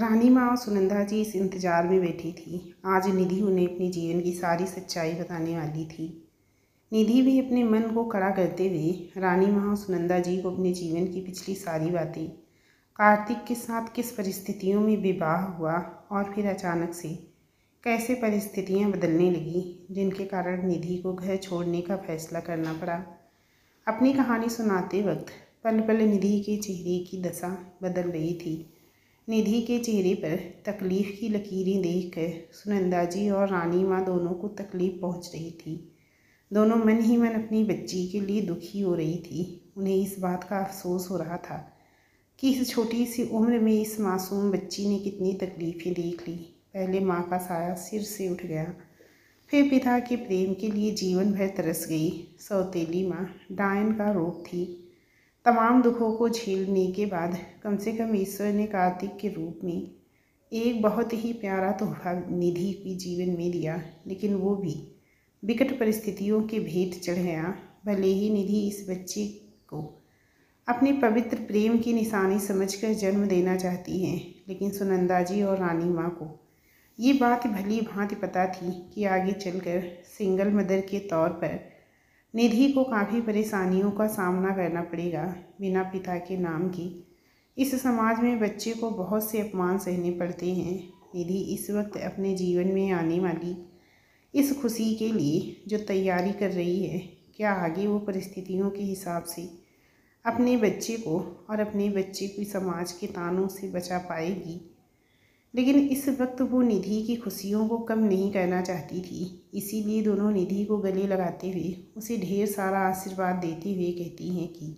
रानी माँ और सुनंदा जी इस इंतज़ार में बैठी थी आज निधि उन्हें अपने जीवन की सारी सच्चाई बताने वाली थी निधि भी अपने मन को कड़ा करते हुए रानी माँ और सुनंदा जी को अपने जीवन की पिछली सारी बातें कार्तिक के साथ किस परिस्थितियों में विवाह हुआ और फिर अचानक से कैसे परिस्थितियां बदलने लगी जिनके कारण निधि को घर छोड़ने का फैसला करना पड़ा अपनी कहानी सुनाते वक्त पल पल निधि के चेहरे की दशा बदल रही थी निधि के चेहरे पर तकलीफ़ की लकीरें देखकर सुनंदा जी और रानी माँ दोनों को तकलीफ़ पहुँच रही थी दोनों मन ही मन अपनी बच्ची के लिए दुखी हो रही थी उन्हें इस बात का अफसोस हो रहा था कि इस छोटी सी उम्र में इस मासूम बच्ची ने कितनी तकलीफ़ें देख ली पहले माँ का साया सिर से उठ गया फिर पिता के प्रेम के लिए जीवन भर तरस गई सौतेली माँ डायन का रूप थी तमाम दुखों को झेलने के बाद कम से कम ईश्वर ने कार्तिक के रूप में एक बहुत ही प्यारा तोहफा निधि भी जीवन में दिया लेकिन वो भी विकट परिस्थितियों के भेंट चढ़ गया भले ही निधि इस बच्चे को अपने पवित्र प्रेम की निशानी समझकर जन्म देना चाहती हैं लेकिन सुनंदा जी और रानी माँ को ये बात भली भांति पता थी कि आगे चलकर सिंगल मदर के तौर पर निधि को काफ़ी परेशानियों का सामना करना पड़ेगा बिना पिता के नाम की इस समाज में बच्चे को बहुत से अपमान सहने पड़ते हैं निधि इस वक्त अपने जीवन में आने वाली इस खुशी के लिए जो तैयारी कर रही है क्या आगे वो परिस्थितियों के हिसाब से अपने बच्चे को और अपने बच्चे की समाज के तानों से बचा पाएगी लेकिन इस वक्त वो निधि की खुशियों को कम नहीं करना चाहती थी इसीलिए दोनों निधि को गले लगाते हुए उसे ढेर सारा आशीर्वाद देते हुए कहती हैं कि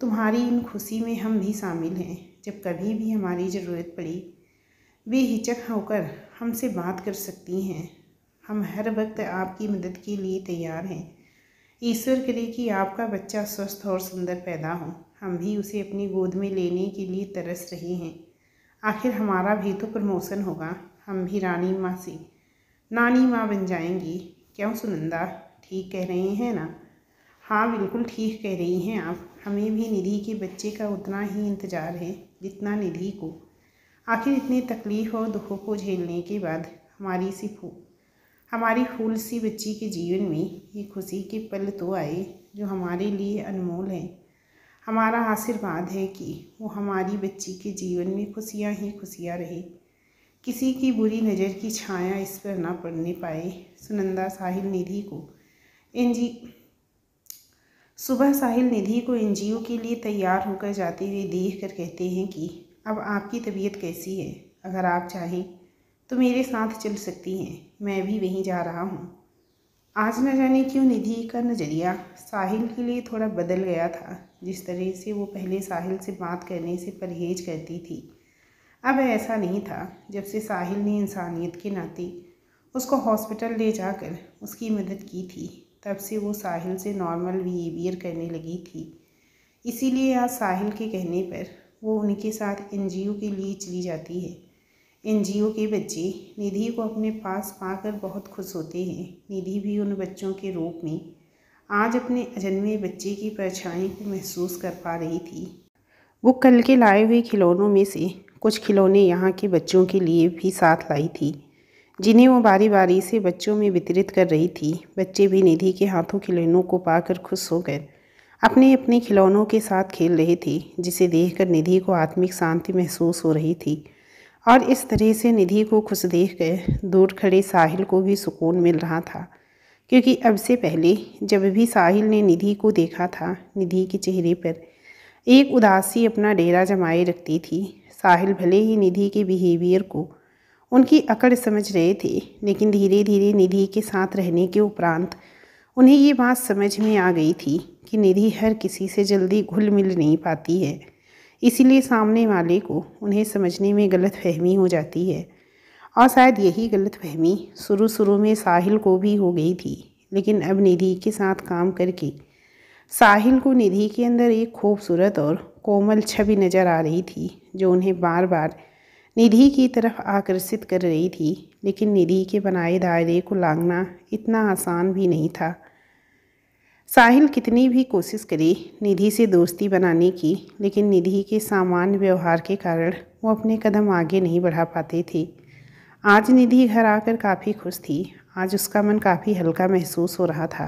तुम्हारी इन खुशी में हम भी शामिल हैं जब कभी भी हमारी ज़रूरत पड़ी हिचक होकर हमसे बात कर सकती हैं हम हर वक्त आपकी मदद के लिए तैयार हैं ईश्वर करे कि आपका बच्चा स्वस्थ और सुंदर पैदा हो हम भी उसे अपनी गोद में लेने के लिए तरस रहे हैं आखिर हमारा भी तो प्रमोशन होगा हम भी रानी माँ से नानी माँ बन जाएंगी क्यों सुनंदा ठीक कह रहे हैं ना हाँ बिल्कुल ठीक कह रही हैं आप हमें भी निधि के बच्चे का उतना ही इंतज़ार है जितना निधि को आखिर इतनी तकलीफ़ और दुखों को झेलने के बाद हमारी सी फू हमारी फूल सी बच्ची के जीवन में ये खुशी के पल तो आए जो हमारे लिए अनमोल हैं हमारा आशीर्वाद है कि वो हमारी बच्ची के जीवन में खुशियाँ ही खुशियाँ रहे किसी की बुरी नज़र की छाया इस पर ना पड़ने पाए सुनंदा साहिल निधि को एन जी सुबह साहिल निधि को एन के लिए तैयार होकर जाते हुए देख कर कहते हैं कि अब आपकी तबीयत कैसी है अगर आप चाहें तो मेरे साथ चल सकती हैं मैं भी वहीं जा रहा हूँ आज न जाने क्यों निधि का नज़रिया साहिल के लिए थोड़ा बदल गया था जिस तरह से वो पहले साहिल से बात करने से परहेज करती थी अब ऐसा नहीं था जब से साहिल ने इंसानियत के नाते उसको हॉस्पिटल ले जाकर उसकी मदद की थी तब से वो साहिल से नॉर्मल बिहेवियर करने लगी थी इसीलिए आज साहिल के कहने पर वो उनके साथ एन के लिए चली जाती है एन के बच्चे निधि को अपने पास पाकर बहुत खुश होते हैं निधि भी उन बच्चों के रूप में आज अपने अजन्मे बच्चे की परछाई को महसूस कर पा रही थी वो कल के लाए हुए खिलौनों में से कुछ खिलौने यहाँ के बच्चों के लिए भी साथ लाई थी जिन्हें वो बारी बारी से बच्चों में वितरित कर रही थी बच्चे भी निधि के हाथों खिलौनों को पाकर खुश होकर अपने अपने खिलौनों के साथ खेल रहे थे जिसे देखकर निधि को आत्मिक शांति महसूस हो रही थी और इस तरह से निधि को खुश देख कर दूर खड़े साहिल को भी सुकून मिल रहा था क्योंकि अब से पहले जब भी साहिल ने निधि को देखा था निधि के चेहरे पर एक उदासी अपना डेरा जमाए रखती थी साहिल भले ही निधि के बिहेवियर को उनकी अकड़ समझ रहे थे लेकिन धीरे धीरे निधि के साथ रहने के उपरांत उन्हें ये बात समझ में आ गई थी कि निधि हर किसी से जल्दी घुल मिल नहीं पाती है इसीलिए सामने वाले को उन्हें समझने में गलत फहमी हो जाती है और शायद यही गलत फहमी शुरू शुरू में साहिल को भी हो गई थी लेकिन अब निधि के साथ काम करके साहिल को निधि के अंदर एक खूबसूरत और कोमल छवि नज़र आ रही थी जो उन्हें बार बार निधि की तरफ आकर्षित कर रही थी लेकिन निधि के बनाए दायरे को लांगना इतना आसान भी नहीं था साहिल कितनी भी कोशिश करे निधि से दोस्ती बनाने की लेकिन निधि के सामान्य व्यवहार के कारण वो अपने कदम आगे नहीं बढ़ा पाते थे आज निधि घर आकर काफ़ी खुश थी आज उसका मन काफ़ी हल्का महसूस हो रहा था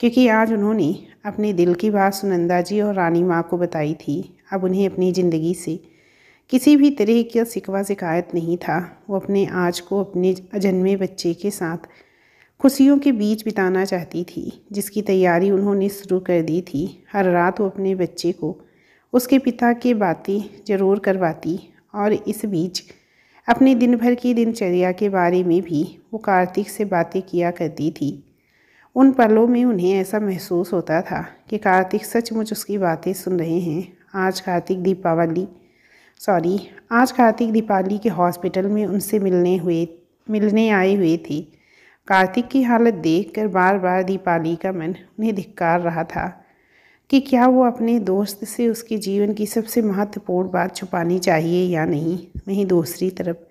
क्योंकि आज उन्होंने अपने दिल की बात सुनंदा जी और रानी माँ को बताई थी अब उन्हें अपनी ज़िंदगी से किसी भी तरह का सिकवा शिकायत नहीं था वो अपने आज को अपने अजन्मे बच्चे के साथ खुशियों के बीच बिताना चाहती थी जिसकी तैयारी उन्होंने शुरू कर दी थी हर रात वो अपने बच्चे को उसके पिता के बातें ज़रूर करवाती और इस बीच अपने दिन भर की दिनचर्या के बारे में भी वो कार्तिक से बातें किया करती थी उन पलों में उन्हें ऐसा महसूस होता था कि कार्तिक सचमुच उसकी बातें सुन रहे हैं आज कार्तिक दीपावली सॉरी आज कार्तिक दीपावली के हॉस्पिटल में उनसे मिलने हुए मिलने आए हुए थे कार्तिक की हालत देखकर बार बार दीपाली का मन उन्हें धिक्कार रहा था कि क्या वो अपने दोस्त से उसके जीवन की सबसे महत्वपूर्ण बात छुपानी चाहिए या नहीं वहीं दूसरी तरफ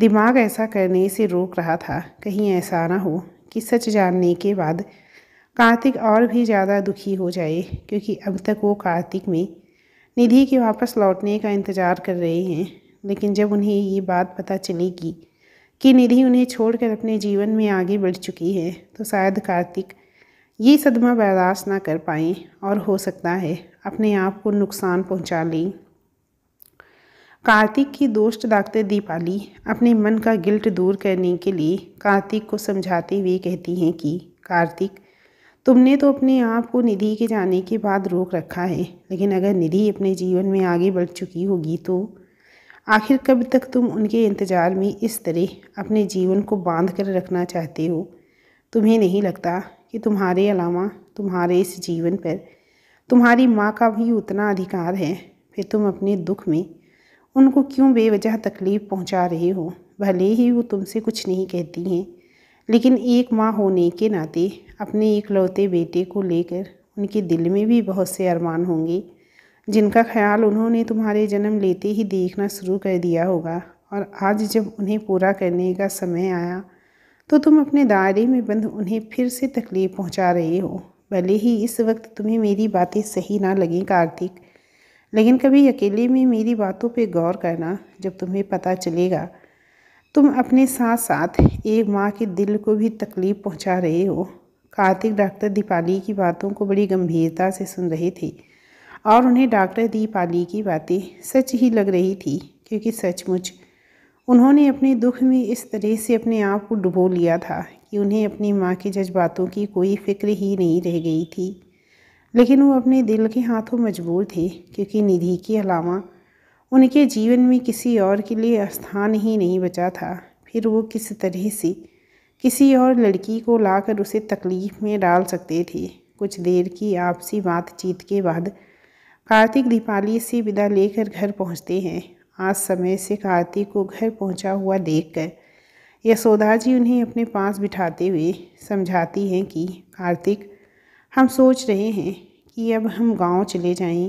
दिमाग ऐसा करने से रोक रहा था कहीं ऐसा ना हो कि सच जानने के बाद कार्तिक और भी ज़्यादा दुखी हो जाए क्योंकि अब तक वो कार्तिक में निधि के वापस लौटने का इंतज़ार कर रहे हैं लेकिन जब उन्हें ये बात पता चलेगी कि निधि उन्हें छोड़कर अपने जीवन में आगे बढ़ चुकी है तो शायद कार्तिक ये सदमा बर्दाश्त ना कर पाएँ और हो सकता है अपने आप को नुकसान पहुंचा लें कार्तिक की दोस्त डॉक्टर दीपाली अपने मन का गिल्ट दूर करने के लिए कार्तिक को समझाते हुए कहती हैं कि कार्तिक तुमने तो अपने आप को निधि के जाने के बाद रोक रखा है लेकिन अगर निधि अपने जीवन में आगे बढ़ चुकी होगी तो आखिर कब तक तुम उनके इंतज़ार में इस तरह अपने जीवन को बांध कर रखना चाहते हो तुम्हें नहीं लगता कि तुम्हारे अलावा तुम्हारे इस जीवन पर तुम्हारी माँ का भी उतना अधिकार है फिर तुम अपने दुख में उनको क्यों बेवजह तकलीफ़ पहुँचा रहे हो भले ही वो तुमसे कुछ नहीं कहती हैं लेकिन एक माँ होने के नाते अपने इकलौते बेटे को लेकर उनके दिल में भी बहुत से अरमान होंगे जिनका ख्याल उन्होंने तुम्हारे जन्म लेते ही देखना शुरू कर दिया होगा और आज जब उन्हें पूरा करने का समय आया तो तुम अपने दायरे में बंद उन्हें फिर से तकलीफ़ पहुंचा रहे हो भले ही इस वक्त तुम्हें मेरी बातें सही ना लगें कार्तिक लेकिन कभी अकेले में मेरी बातों पर गौर करना जब तुम्हें पता चलेगा तुम अपने साथ साथ एक माँ के दिल को भी तकलीफ़ पहुँचा रहे हो कार्तिक डॉक्टर दीपाली की बातों को बड़ी गंभीरता से सुन रहे थे और उन्हें डॉक्टर दीपाली की बातें सच ही लग रही थी क्योंकि सचमुच उन्होंने अपने दुख में इस तरह से अपने आप को डुबो लिया था कि उन्हें अपनी माँ के जज्बातों की कोई फिक्र ही नहीं रह गई थी लेकिन वो अपने दिल के हाथों मजबूर थे क्योंकि निधि के अलावा उनके जीवन में किसी और के लिए स्थान ही नहीं बचा था फिर वो किस तरह से किसी और लड़की को लाकर उसे तकलीफ़ में डाल सकते थे कुछ देर की आपसी बातचीत के बाद कार्तिक दीपाली से विदा लेकर घर पहुंचते हैं आज समय से कार्तिक को घर पहुंचा हुआ देख कर यशोदा जी उन्हें अपने पास बिठाते हुए समझाती हैं कि कार्तिक हम सोच रहे हैं कि अब हम गांव चले जाएं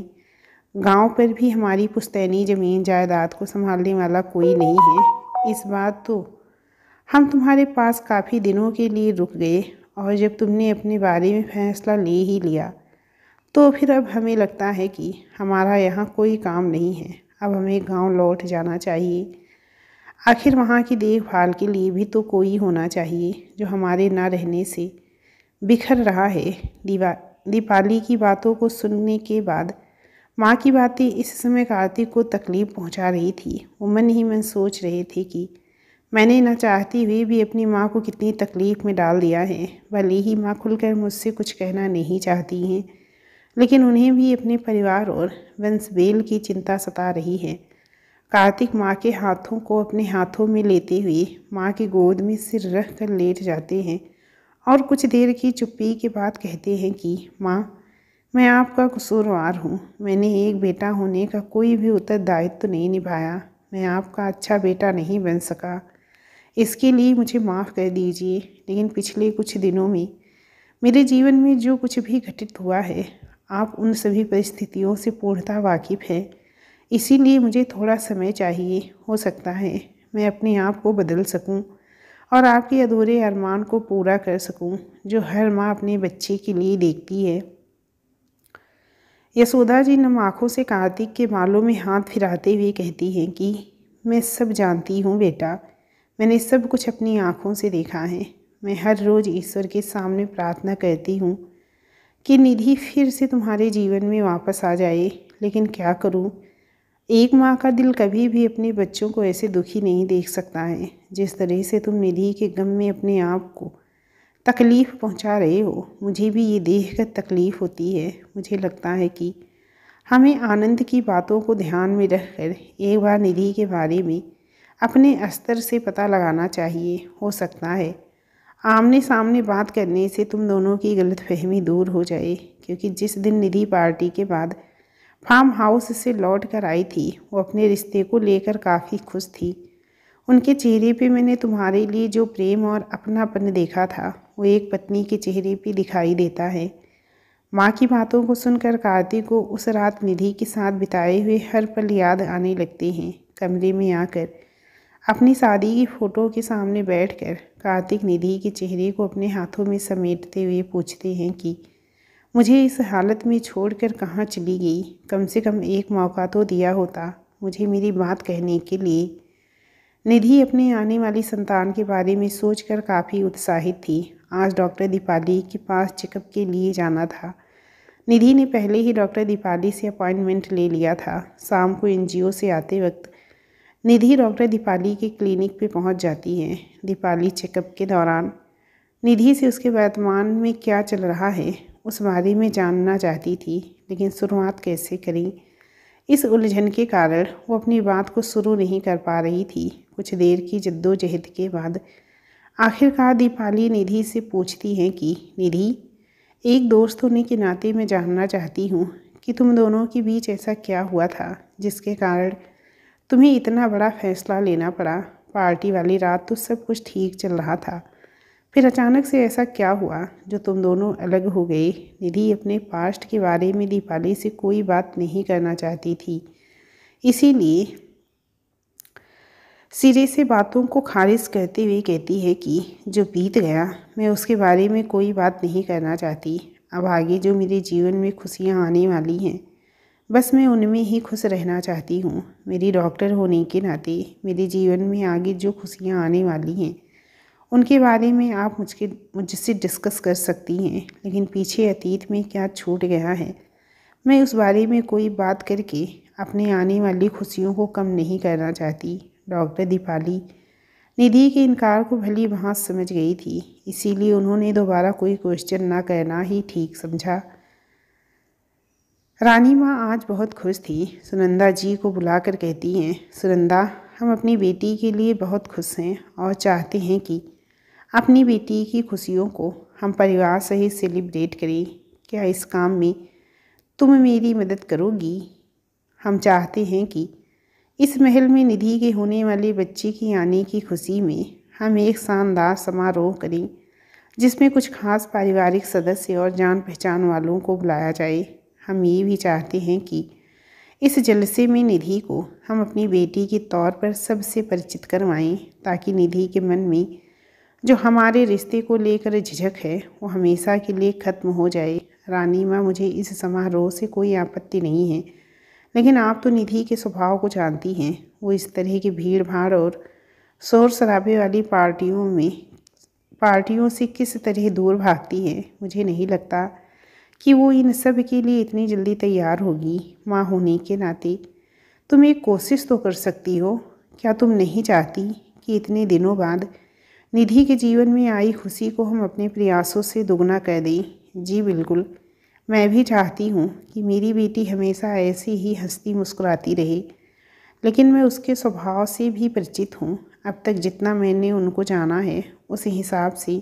गांव पर भी हमारी पुश्तैनी ज़मीन जायदाद को संभालने वाला कोई नहीं है इस बात तो हम तुम्हारे पास काफ़ी दिनों के लिए रुक गए और जब तुमने अपने बारे में फैसला ले ही लिया तो फिर अब हमें लगता है कि हमारा यहाँ कोई काम नहीं है अब हमें गांव लौट जाना चाहिए आखिर वहाँ की देखभाल के लिए भी तो कोई होना चाहिए जो हमारे ना रहने से बिखर रहा है दीवा दीपाली की बातों को सुनने के बाद माँ की बातें इस समय कार्तिक को तकलीफ़ पहुँचा रही थी वो मन ही मन सोच रहे थे कि मैंने ना चाहती हुई भी अपनी माँ को कितनी तकलीफ़ में डाल दिया है भले ही माँ खुलकर मुझसे कुछ कहना नहीं चाहती हैं लेकिन उन्हें भी अपने परिवार और वंशवेल की चिंता सता रही है कार्तिक माँ के हाथों को अपने हाथों में लेते हुए माँ की गोद में सिर रख कर लेट जाते हैं और कुछ देर की चुप्पी के बाद कहते हैं कि माँ मैं आपका कसूरवार हूँ मैंने एक बेटा होने का कोई भी उत्तरदायित्व तो नहीं निभाया मैं आपका अच्छा बेटा नहीं बन सका इसके लिए मुझे माफ़ कर दीजिए लेकिन पिछले कुछ दिनों में मेरे जीवन में जो कुछ भी घटित हुआ है आप उन सभी परिस्थितियों से पूर्णता वाकिफ़ हैं इसीलिए मुझे थोड़ा समय चाहिए हो सकता है मैं अपने आप को बदल सकूं और आपके अधूरे अरमान को पूरा कर सकूं जो हर माँ अपने बच्चे के लिए देखती है यशोदा जी नम आँखों से कार्तिक के बालों में हाथ फिराते हुए कहती हैं कि मैं सब जानती हूँ बेटा मैंने सब कुछ अपनी आँखों से देखा है मैं हर रोज़ ईश्वर के सामने प्रार्थना करती हूँ कि निधि फिर से तुम्हारे जीवन में वापस आ जाए लेकिन क्या करूं? एक माँ का दिल कभी भी अपने बच्चों को ऐसे दुखी नहीं देख सकता है जिस तरह से तुम निधि के गम में अपने आप को तकलीफ़ पहुंचा रहे हो मुझे भी ये देख कर तकलीफ़ होती है मुझे लगता है कि हमें आनंद की बातों को ध्यान में रख कर एक बार निधि के बारे में अपने स्तर से पता लगाना चाहिए हो सकता है आमने सामने बात करने से तुम दोनों की गलतफहमी दूर हो जाए क्योंकि जिस दिन निधि पार्टी के बाद फार्म हाउस से लौट कर आई थी वो अपने रिश्ते को लेकर काफ़ी खुश थी उनके चेहरे पे मैंने तुम्हारे लिए जो प्रेम और अपनापन देखा था वो एक पत्नी के चेहरे पे दिखाई देता है माँ की बातों को सुनकर कार्तिक को उस रात निधि के साथ बिताए हुए हर पल याद आने लगते हैं कमरे में आकर अपनी शादी की फ़ोटो के सामने बैठकर कार्तिक निधि के चेहरे को अपने हाथों में समेटते हुए पूछते हैं कि मुझे इस हालत में छोड़कर कहाँ चली गई कम से कम एक मौका तो दिया होता मुझे मेरी बात कहने के लिए निधि अपने आने वाली संतान के बारे में सोचकर काफ़ी उत्साहित थी आज डॉक्टर दीपाली के पास चेकअप के लिए जाना था निधि ने पहले ही डॉक्टर दीपाली से अपॉइंटमेंट ले लिया था शाम को एनजीओ से आते वक्त निधि डॉक्टर दीपाली के क्लिनिक पे पहुंच जाती है दीपाली चेकअप के दौरान निधि से उसके वर्तमान में क्या चल रहा है उस बारे में जानना चाहती थी लेकिन शुरुआत कैसे करी इस उलझन के कारण वो अपनी बात को शुरू नहीं कर पा रही थी कुछ देर की जद्दोजहद के बाद आखिरकार दीपाली निधि से पूछती हैं कि निधि एक दोस्त होने के नाते मैं जानना चाहती हूँ कि तुम दोनों के बीच ऐसा क्या हुआ था जिसके कारण तुम्हें इतना बड़ा फैसला लेना पड़ा पार्टी वाली रात तो सब कुछ ठीक चल रहा था फिर अचानक से ऐसा क्या हुआ जो तुम दोनों अलग हो गए निधि अपने पास्ट के बारे में दीपाली से कोई बात नहीं करना चाहती थी इसीलिए सिरे से बातों को खारिज करते हुए कहती है कि जो बीत गया मैं उसके बारे में कोई बात नहीं करना चाहती अब आगे जो मेरे जीवन में खुशियाँ आने वाली हैं बस मैं उनमें ही खुश रहना चाहती हूँ मेरी डॉक्टर होने के नाते मेरे जीवन में आगे जो खुशियाँ आने वाली हैं उनके बारे में आप मुझके मुझसे डिस्कस कर सकती हैं लेकिन पीछे अतीत में क्या छूट गया है मैं उस बारे में कोई बात करके अपने आने वाली खुशियों को कम नहीं करना चाहती डॉक्टर दीपाली निधि के इनकार को भली भांत समझ गई थी इसीलिए उन्होंने दोबारा कोई क्वेश्चन ना करना ही ठीक समझा रानी माँ आज बहुत खुश थी सुनंदा जी को बुलाकर कहती हैं सुनंदा हम अपनी बेटी के लिए बहुत खुश हैं और चाहते हैं कि अपनी बेटी की खुशियों को हम परिवार सहित सेलिब्रेट करें क्या इस काम में तुम मेरी मदद करोगी हम चाहते हैं कि इस महल में निधि के होने वाले बच्चे की आने की खुशी में हम एक शानदार समारोह करें जिसमें कुछ खास पारिवारिक सदस्य और जान पहचान वालों को बुलाया जाए हम ये भी चाहते हैं कि इस जलसे में निधि को हम अपनी बेटी के तौर पर सबसे परिचित करवाएं ताकि निधि के मन में जो हमारे रिश्ते को लेकर झिझक है वो हमेशा के लिए ख़त्म हो जाए रानी माँ मुझे इस समारोह से कोई आपत्ति नहीं है लेकिन आप तो निधि के स्वभाव को जानती हैं वो इस तरह की भीड़ भाड़ और शोर शराबे वाली पार्टियों में पार्टियों से किस तरह दूर भागती है मुझे नहीं लगता कि वो इन सब के लिए इतनी जल्दी तैयार होगी माँ होने के नाते तुम एक कोशिश तो कर सकती हो क्या तुम नहीं चाहती कि इतने दिनों बाद निधि के जीवन में आई खुशी को हम अपने प्रयासों से दोगुना कर दें जी बिल्कुल मैं भी चाहती हूँ कि मेरी बेटी हमेशा ऐसी ही हंसती मुस्कुराती रहे लेकिन मैं उसके स्वभाव से भी परिचित हूँ अब तक जितना मैंने उनको जाना है उस हिसाब से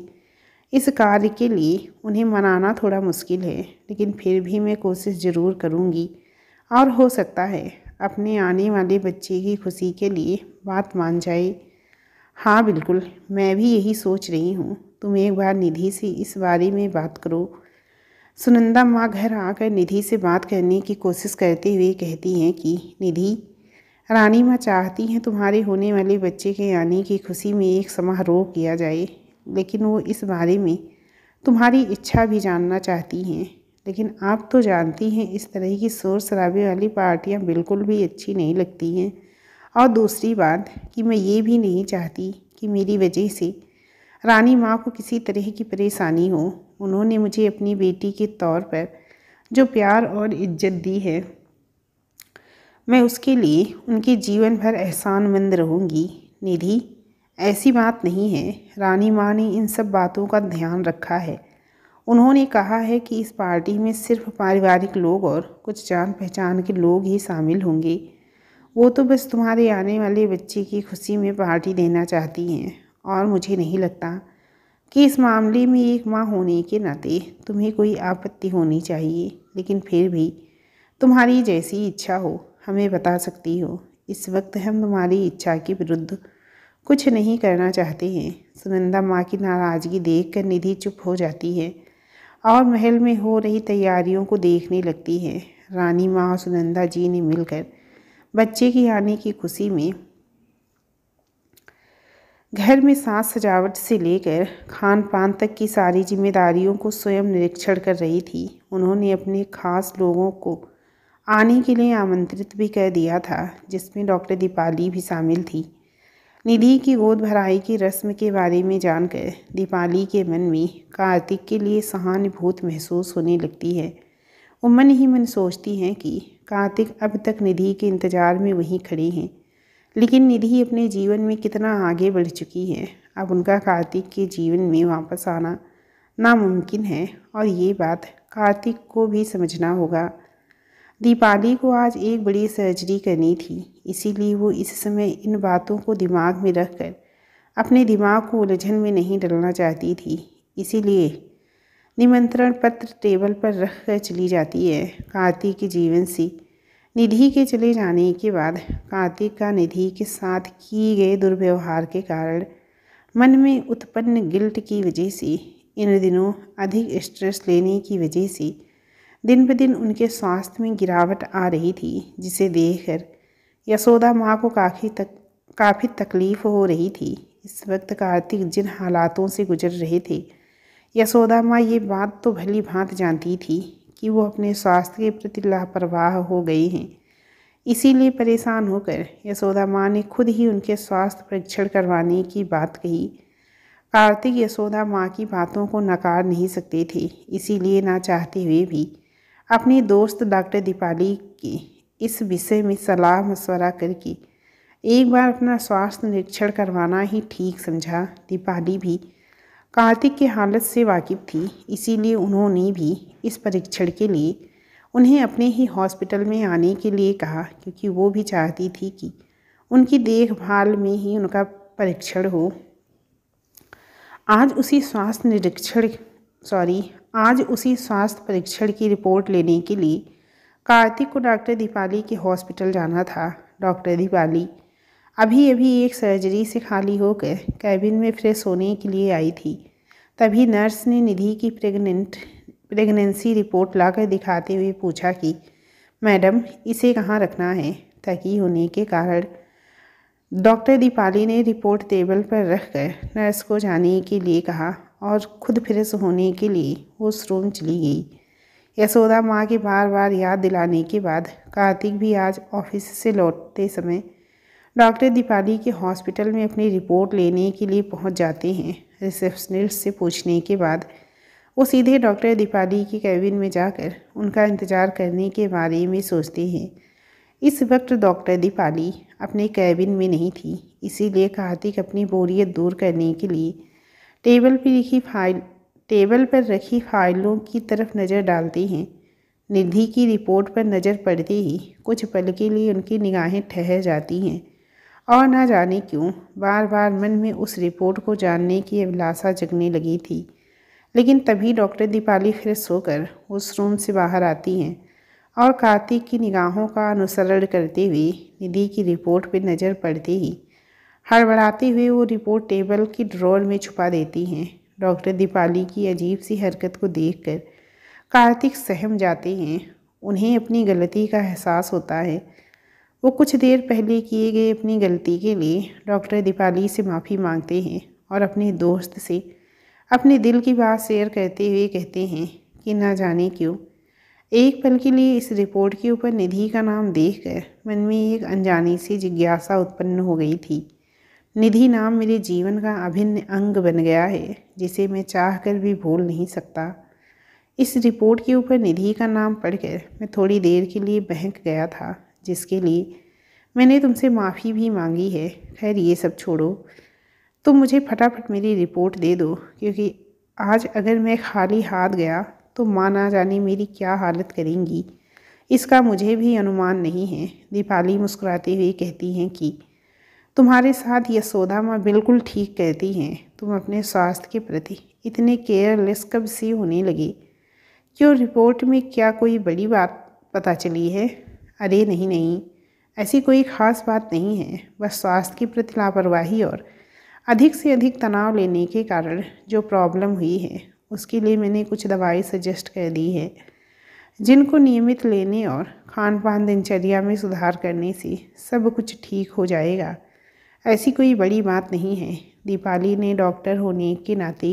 इस कार्य के लिए उन्हें मनाना थोड़ा मुश्किल है लेकिन फिर भी मैं कोशिश ज़रूर करूँगी और हो सकता है अपने आने वाले बच्चे की खुशी के लिए बात मान जाए हाँ बिल्कुल मैं भी यही सोच रही हूँ तुम एक बार निधि से इस बारे में बात करो सुनंदा माँ घर आकर निधि से बात करने की कोशिश करते हुए कहती हैं कि निधि रानी माँ चाहती हैं तुम्हारे होने वाले बच्चे के आने की खुशी में एक समारोह किया जाए लेकिन वो इस बारे में तुम्हारी इच्छा भी जानना चाहती हैं लेकिन आप तो जानती हैं इस तरह की शोर शराबे वाली पार्टियाँ बिल्कुल भी अच्छी नहीं लगती हैं और दूसरी बात कि मैं ये भी नहीं चाहती कि मेरी वजह से रानी माँ को किसी तरह की परेशानी हो उन्होंने मुझे अपनी बेटी के तौर पर जो प्यार और इज्जत दी है मैं उसके लिए उनके जीवन भर एहसानमंद रहूँगी निधि ऐसी बात नहीं है रानी माँ ने इन सब बातों का ध्यान रखा है उन्होंने कहा है कि इस पार्टी में सिर्फ पारिवारिक लोग और कुछ जान पहचान के लोग ही शामिल होंगे वो तो बस तुम्हारे आने वाले बच्चे की खुशी में पार्टी देना चाहती हैं और मुझे नहीं लगता कि इस मामले में एक माँ होने के नाते तुम्हें कोई आपत्ति होनी चाहिए लेकिन फिर भी तुम्हारी जैसी इच्छा हो हमें बता सकती हो इस वक्त हम तुम्हारी इच्छा के विरुद्ध कुछ नहीं करना चाहते हैं सुनंदा माँ की नाराज़गी देख कर निधि चुप हो जाती है और महल में हो रही तैयारियों को देखने लगती है रानी माँ और सुनंदा जी ने मिलकर बच्चे की आने की खुशी में घर में साज सजावट से लेकर खान पान तक की सारी जिम्मेदारियों को स्वयं निरीक्षण कर रही थी उन्होंने अपने खास लोगों को आने के लिए आमंत्रित भी कर दिया था जिसमें डॉक्टर दीपाली भी शामिल थी निधि की गोद भराई की रस्म के बारे में जानकर दीपाली के मन में कार्तिक के लिए सहानुभूत महसूस होने लगती है वो मन ही मन सोचती हैं कि कार्तिक अब तक निधि के इंतज़ार में वहीं खड़े हैं लेकिन निधि अपने जीवन में कितना आगे बढ़ चुकी है अब उनका कार्तिक के जीवन में वापस आना नामुमकिन है और ये बात कार्तिक को भी समझना होगा दीपाली को आज एक बड़ी सर्जरी करनी थी इसीलिए वो इस समय इन बातों को दिमाग में रख कर अपने दिमाग को उलझन में नहीं डलना चाहती थी इसीलिए निमंत्रण पत्र टेबल पर रख कर चली जाती है कार्तिक के जीवन से निधि के चले जाने के बाद कार्तिक का निधि के साथ किए गए दुर्व्यवहार के कारण मन में उत्पन्न गिल्ट की वजह से इन दिनों अधिक स्ट्रेस लेने की वजह से दिन ब दिन उनके स्वास्थ्य में गिरावट आ रही थी जिसे देखकर यशोदा माँ को काफ़ी तक काफ़ी तकलीफ हो रही थी इस वक्त कार्तिक जिन हालातों से गुजर रहे थे यशोदा माँ ये बात तो भली भांत जानती थी कि वो अपने स्वास्थ्य के प्रति लापरवाह हो गए हैं इसीलिए परेशान होकर यशोदा माँ ने खुद ही उनके स्वास्थ्य परीक्षण करवाने की बात कही कार्तिक यशोदा माँ की बातों को नकार नहीं सकते थे इसीलिए ना चाहते हुए भी अपनी दोस्त डॉक्टर दीपाली की इस विषय में सलाह मशवरा करके एक बार अपना स्वास्थ्य निरीक्षण करवाना ही ठीक समझा दीपाली भी कार्तिक के हालत से वाकिफ थी इसीलिए उन्होंने भी इस परीक्षण के लिए उन्हें अपने ही हॉस्पिटल में आने के लिए कहा क्योंकि वो भी चाहती थी कि उनकी देखभाल में ही उनका परीक्षण हो आज उसी स्वास्थ्य निरीक्षण सॉरी आज उसी स्वास्थ्य परीक्षण की रिपोर्ट लेने के लिए कार्तिक को डॉक्टर दीपाली के हॉस्पिटल जाना था डॉक्टर दीपाली अभी अभी एक सर्जरी से खाली होकर कैबिन में फ्रेश होने के लिए आई थी तभी नर्स ने निधि की प्रेग्नेंट प्रेगनेंसी रिपोर्ट लाकर दिखाते हुए पूछा कि मैडम इसे कहाँ रखना है तकी होने के कारण डॉक्टर दीपाली ने रिपोर्ट टेबल पर रख कर नर्स को जाने के लिए कहा और खुद फ्रेश होने के लिए उस रूम चली गई यशोदा माँ की बार बार याद दिलाने के बाद कार्तिक भी आज ऑफिस से लौटते समय डॉक्टर दीपाली के हॉस्पिटल में अपनी रिपोर्ट लेने के लिए पहुँच जाते हैं रिसेप्शनिस्ट से पूछने के बाद वो सीधे डॉक्टर दीपाली के कैबिन में जाकर उनका इंतज़ार करने के बारे में सोचते हैं इस वक्त डॉक्टर दीपाली अपने कैबिन में नहीं थी इसीलिए कार्तिक अपनी बोरियत दूर करने के लिए टेबल पर रखी फाइल टेबल पर रखी फाइलों की तरफ नज़र डालती हैं निधि की रिपोर्ट पर नज़र पड़ते ही कुछ पल के लिए उनकी निगाहें ठहर जाती हैं और ना जाने क्यों बार बार मन में उस रिपोर्ट को जानने की अभिलाषा जगने लगी थी लेकिन तभी डॉक्टर दीपाली फिर सोकर उस रूम से बाहर आती हैं और कार्तिक की निगाहों का अनुसरण करते हुए निधि की रिपोर्ट पर नज़र पड़ते ही हड़बड़ाती हुई वो रिपोर्ट टेबल की ड्रॉर में छुपा देती हैं डॉक्टर दीपाली की अजीब सी हरकत को देखकर कार्तिक सहम जाते हैं उन्हें अपनी गलती का एहसास होता है वो कुछ देर पहले किए गए अपनी गलती के लिए डॉक्टर दीपाली से माफ़ी मांगते हैं और अपने दोस्त से अपने दिल की बात शेयर करते हुए कहते हैं कि ना जाने क्यों एक पल के लिए इस रिपोर्ट के ऊपर निधि का नाम देखकर मन में एक अनजानी सी जिज्ञासा उत्पन्न हो गई थी निधि नाम मेरे जीवन का अभिन्न अंग बन गया है जिसे मैं चाह कर भी भूल नहीं सकता इस रिपोर्ट के ऊपर निधि का नाम पढ़कर मैं थोड़ी देर के लिए बहक गया था जिसके लिए मैंने तुमसे माफ़ी भी मांगी है खैर ये सब छोड़ो तुम तो मुझे फटाफट मेरी रिपोर्ट दे दो क्योंकि आज अगर मैं खाली हाथ गया तो माँ ना जाने मेरी क्या हालत करेंगी इसका मुझे भी अनुमान नहीं है दीपाली मुस्कुराते हुए कहती हैं कि तुम्हारे साथ यशोदा माँ बिल्कुल ठीक कहती हैं तुम अपने स्वास्थ्य के प्रति इतने केयरलेस कब सी होने लगी क्यों रिपोर्ट में क्या कोई बड़ी बात पता चली है अरे नहीं नहीं ऐसी कोई ख़ास बात नहीं है बस स्वास्थ्य के प्रति लापरवाही और अधिक से अधिक तनाव लेने के कारण जो प्रॉब्लम हुई है उसके लिए मैंने कुछ दवाई सजेस्ट कर दी है जिनको नियमित लेने और खान पान दिनचर्या में सुधार करने से सब कुछ ठीक हो जाएगा ऐसी कोई बड़ी बात नहीं है दीपाली ने डॉक्टर होने के नाते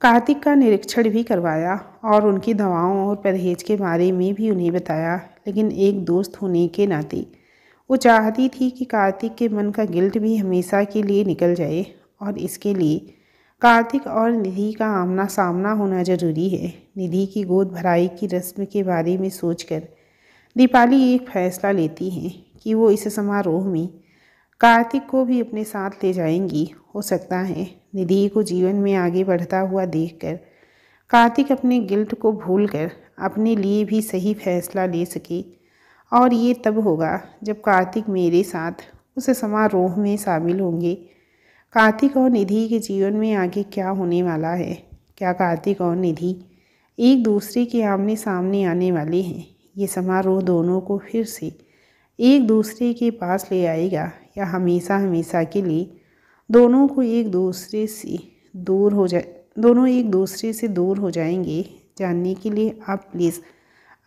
कार्तिक का निरीक्षण भी करवाया और उनकी दवाओं और परहेज के बारे में भी उन्हें बताया लेकिन एक दोस्त होने के नाते वो चाहती थी कि कार्तिक के मन का गिल्ट भी हमेशा के लिए निकल जाए और इसके लिए कार्तिक और निधि का आमना सामना होना जरूरी है निधि की गोद भराई की रस्म के बारे में सोचकर दीपाली एक फैसला लेती हैं कि वो इस समारोह में कार्तिक को भी अपने साथ ले जाएंगी हो सकता है निधि को जीवन में आगे बढ़ता हुआ देखकर कार्तिक अपने गिल्ट को भूलकर अपने लिए भी सही फैसला ले सके और ये तब होगा जब कार्तिक मेरे साथ उस समारोह में शामिल होंगे कार्तिक और निधि के जीवन में आगे क्या होने वाला है क्या कार्तिक और निधि एक दूसरे के आमने सामने आने वाले हैं ये समारोह दोनों को फिर से एक दूसरे के पास ले आएगा या हमेशा हमेशा के लिए दोनों को एक दूसरे से दूर हो जाए दोनों एक दूसरे से दूर हो जाएंगे जानने के लिए आप प्लीज़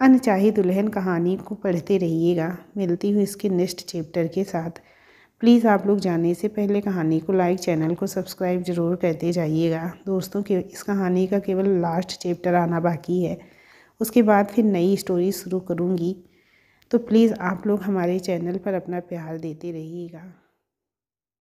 अनचाही दुल्हन कहानी को पढ़ते रहिएगा मिलती हूँ इसके नेक्स्ट चैप्टर के साथ प्लीज़ आप लोग जाने से पहले कहानी को लाइक चैनल को सब्सक्राइब जरूर करते जाइएगा दोस्तों के इस कहानी का केवल लास्ट चैप्टर आना बाकी है उसके बाद फिर नई स्टोरी शुरू करूँगी तो प्लीज़ आप लोग हमारे चैनल पर अपना प्यार देते रहिएगा